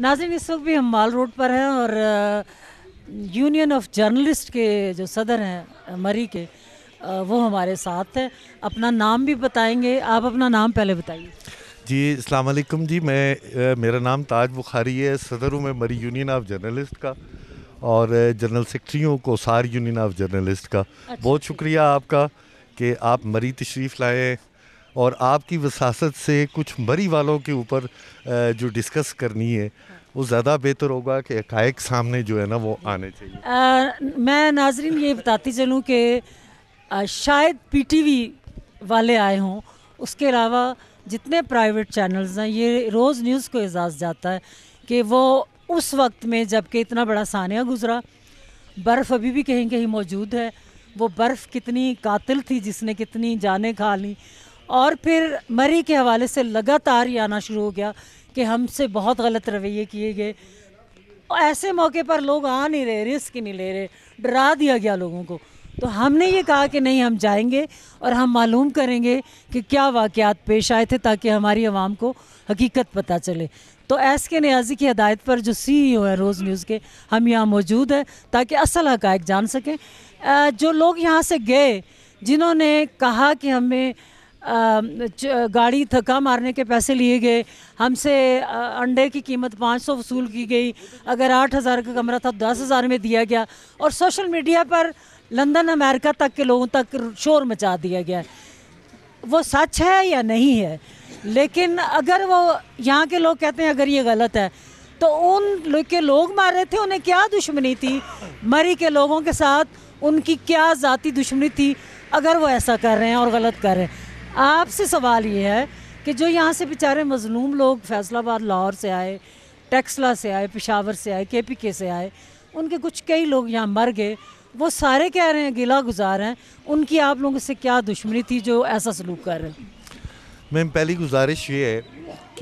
नाजिन इस वक्त भी हम माल रोड पर हैं और यूनियन ऑफ जर्नलिस्ट के जो सदर हैं मरी के वो हमारे साथ हैं अपना नाम भी बताएंगे आप अपना नाम पहले बताइए जी अलकुम जी मैं मेरा नाम ताज बुखारी है सदर हूँ मैं मरी यूनियन ऑफ जर्नलिस्ट का और जनरल सेक्रेटरी हूँ कोसार यूनियन ऑफ जर्नलिस्ट का अच्छा, बहुत शुक्रिया आपका कि आप मरी तशरीफ़ लाए और आपकी वसासत से कुछ मरी वालों के ऊपर जो डिस्कस करनी है वो ज़्यादा बेहतर होगा कि एकाएक सामने जो है ना वो आने चाहिए आ, मैं नाजरीन ये बताती चलूँ कि शायद पीटीवी वाले आए हों उसके अलावा जितने प्राइवेट चैनल्स हैं ये रोज़ न्यूज़ को एजाज़ जाता है कि वो उस वक्त में जबकि इतना बड़ा सानिया गुज़रा बर्फ़ अभी भी कहीं कहीं मौजूद है वो बर्फ़ कितनी कातिल थी जिसने कितनी जानें खा ली और फिर मरी के हवाले से लगातार ये आना शुरू हो गया कि हमसे बहुत गलत रवैये किए गए ऐसे मौके पर लोग आ नहीं रहे रिस्क नहीं ले रहे डरा दिया गया लोगों को तो हमने ये कहा कि नहीं हम जाएंगे और हम मालूम करेंगे कि क्या वाक़ात पेश आए थे ताकि हमारी आवाम को हकीकत पता चले तो एस के न्याजी की हदायत पर जो सी ई ओ है रोज़ न्यूज़ के हम यहाँ मौजूद हैं ताकि असल हक़ जान सकें जो लोग यहाँ से गए जिन्होंने कहा कि हमें गाड़ी थका मारने के पैसे लिए गए हमसे अंडे की कीमत 500 वसूल की गई अगर 8000 का कमरा था दस हज़ार में दिया गया और सोशल मीडिया पर लंदन अमेरिका तक के लोगों तक शोर मचा दिया गया वो सच है या नहीं है लेकिन अगर वो यहाँ के लोग कहते हैं अगर ये गलत है तो उन के लोग मारे थे उन्हें क्या दुश्मनी थी मरी के लोगों के साथ उनकी क्या ज़ाती दुश्मनी थी अगर वो ऐसा कर रहे हैं और गलत कर रहे हैं आपसे सवाल ये है कि जो यहाँ से बेचारे मजलूम लोग फैसलाबाद लाहौर से आए टैक्सला से आए पिशावर से आए के पी के से आए उनके कुछ कई लोग यहाँ मर गए वो सारे कह रहे हैं गिला गुजार हैं उनकी आप लोगों से क्या दुश्मनी थी जो ऐसा सलूक कर रहे हैं मैम पहली गुजारिश ये है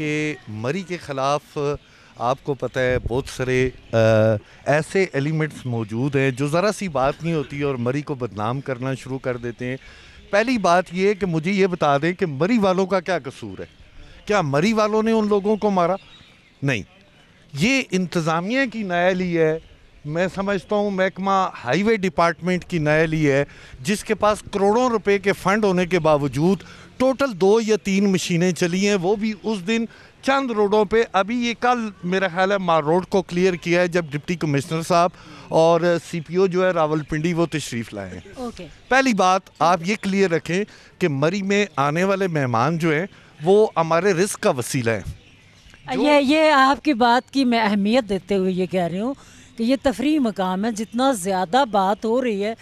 कि मरी के ख़िलाफ़ आपको पता है बहुत सारे ऐसे एलिमेंट्स मौजूद हैं जो ज़रा सी बात नहीं होती और मरी को बदनाम करना शुरू कर देते हैं पहली बात ये कि मुझे ये बता दें कि मरी वालों का क्या कसूर है क्या मरी वालों ने उन लोगों को मारा नहीं ये इंतज़ामिया की नयाली है मैं समझता हूँ महकमा हाईवे डिपार्टमेंट की नायली है जिसके पास करोड़ों रुपए के फंड होने के बावजूद टोटल दो या तीन मशीनें चली हैं वो भी उस दिन चंद रोडों पे अभी ये कल मेरा ख्याल है मार रोड को क्लियर किया है जब डिप्टी कमिश्नर साहब और सीपीओ जो है रावलपिंडी वो तशरीफ़ लाए हैं पहली बात आप ये क्लियर रखें कि मरी में आने वाले मेहमान जो हैं वो हमारे रिस्क का वसीला है ये ये आपकी बात की मैं अहमियत देते हुए ये कह रही हूँ कि ये तफरी मकाम है जितना ज़्यादा बात हो रही है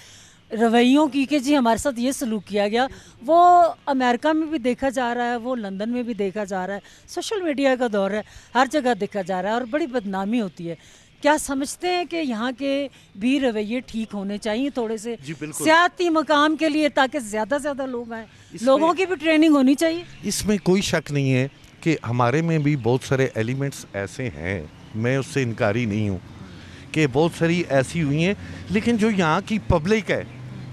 रवैयों की कि जी हमारे साथ ये सलूक किया गया वो अमेरिका में भी देखा जा रहा है वो लंदन में भी देखा जा रहा है सोशल मीडिया का दौर है हर जगह देखा जा रहा है और बड़ी बदनामी होती है क्या समझते हैं कि यहाँ के भी रवैये ठीक होने चाहिए थोड़े से सियाती मकाम के लिए ताकि ज़्यादा से ज़्यादा लोग आए लोगों की भी ट्रेनिंग होनी चाहिए इसमें कोई शक नहीं है कि हमारे में भी बहुत सारे एलिमेंट्स ऐसे हैं मैं उससे इनकारी नहीं हूँ कि बहुत सारी ऐसी हुई हैं लेकिन जो यहाँ की पब्लिक है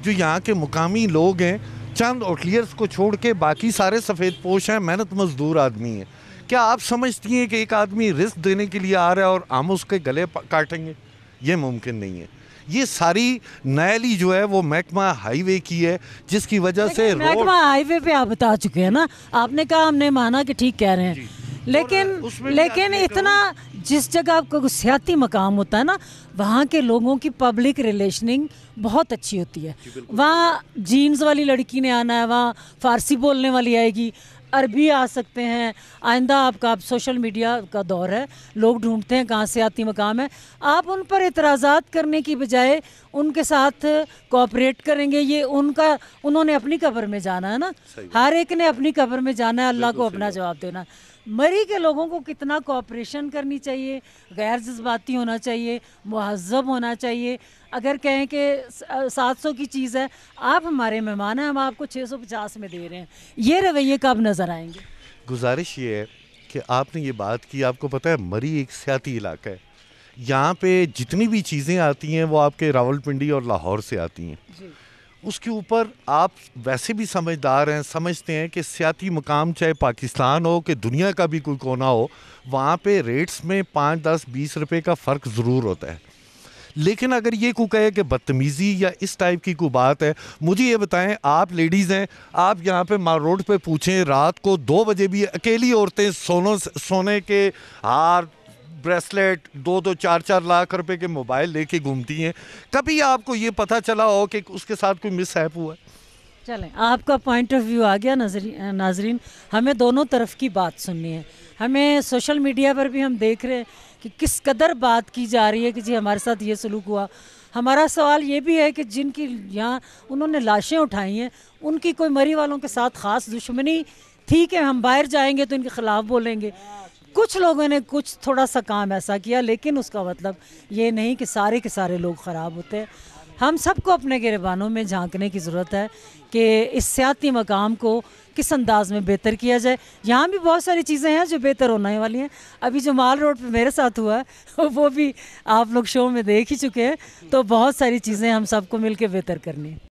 जो यहाँ के मुकामी लोग हैं चंद ओटलियर्स को छोड़ के बाकी सारे सफ़ेद पोश हैं मेहनत मजदूर आदमी हैं क्या आप समझती हैं कि एक आदमी रिस्क देने के लिए आ रहा है और हम उसके गले काटेंगे ये मुमकिन नहीं है ये सारी नैली जो है वो महकमा हाईवे की है जिसकी वजह से महकमा हाईवे पे आप बता चुके हैं ना आपने कहा हमने माना कि ठीक कह रहे हैं लेकिन लेकिन इतना जिस जगह आपका सियाती मकाम होता है ना वहाँ के लोगों की पब्लिक रिलेशनिंग बहुत अच्छी होती है वहाँ जीन्स वाली लड़की ने आना है वहाँ फारसी बोलने वाली आएगी अरबी आ सकते हैं आइंदा आपका आप सोशल मीडिया का दौर है लोग ढूंढते हैं कहाँ से आती मकाम है आप उन पर इतराज़ात करने की बजाय उनके साथ कोऑपरेट करेंगे ये उनका उन्होंने अपनी कब्र में जाना है ना हर एक ने अपनी कब्र में जाना है अल्लाह को अपना जवाब देना मरी के लोगों को कितना कोऑपरेशन करनी चाहिए गैर जज्बाती होना चाहिए महजब होना चाहिए अगर कहें कि सात सौ की चीज़ है आप हमारे मेहमान हैं हम आपको छः सौ पचास में दे रहे हैं ये रवैये कब नज़र आएंगे गुजारिश ये है कि आपने ये बात की आपको पता है मरी एक सियाती इलाका है यहाँ पे जितनी भी चीज़ें आती हैं वो आपके रावलपिंडी और लाहौर से आती हैं उसके ऊपर आप वैसे भी समझदार हैं समझते हैं कि सियाती मकाम चाहे पाकिस्तान हो कि दुनिया का भी कोई कोना हो वहाँ पे रेट्स में पाँच दस बीस रुपए का फ़र्क ज़रूर होता है लेकिन अगर ये को कहे कि बदतमीज़ी या इस टाइप की कोई बात है मुझे ये बताएं आप लेडीज़ हैं आप यहाँ पे मार रोड पे पूछें रात को दो बजे भी अकेली औरतें सोनों सोने के हार ब्रेसलेट दो दो चार चार लाख रुपए के मोबाइल लेके घूमती हैं कभी आपको ये पता चला हो कि उसके साथ कोई हैप हुआ है चलें आपका पॉइंट ऑफ व्यू आ गया नाजरीन नाजरीन हमें दोनों तरफ की बात सुननी है हमें सोशल मीडिया पर भी हम देख रहे हैं कि किस कदर बात की जा रही है कि जी हमारे साथ ये सलूक हुआ हमारा सवाल ये भी है कि जिनकी यहाँ उन्होंने लाशें उठाई हैं उनकी कोई मरी वालों के साथ ख़ास दुश्मनी थी कि हम बाहर जाएंगे तो इनके ख़िलाफ़ बोलेंगे कुछ लोगों ने कुछ थोड़ा सा काम ऐसा किया लेकिन उसका मतलब ये नहीं कि सारे के सारे लोग ख़राब होते हम सबको अपने गिरबानों में झांकने की ज़रूरत है कि इस सियाती मकाम को किस अंदाज में बेहतर किया जाए यहाँ भी बहुत सारी चीज़ें हैं जो बेहतर होने वाली हैं अभी जो माल रोड पे मेरे साथ हुआ है वो भी आप लोग शो में देख ही चुके हैं तो बहुत सारी चीज़ें हम सबको मिलकर बेहतर करनी है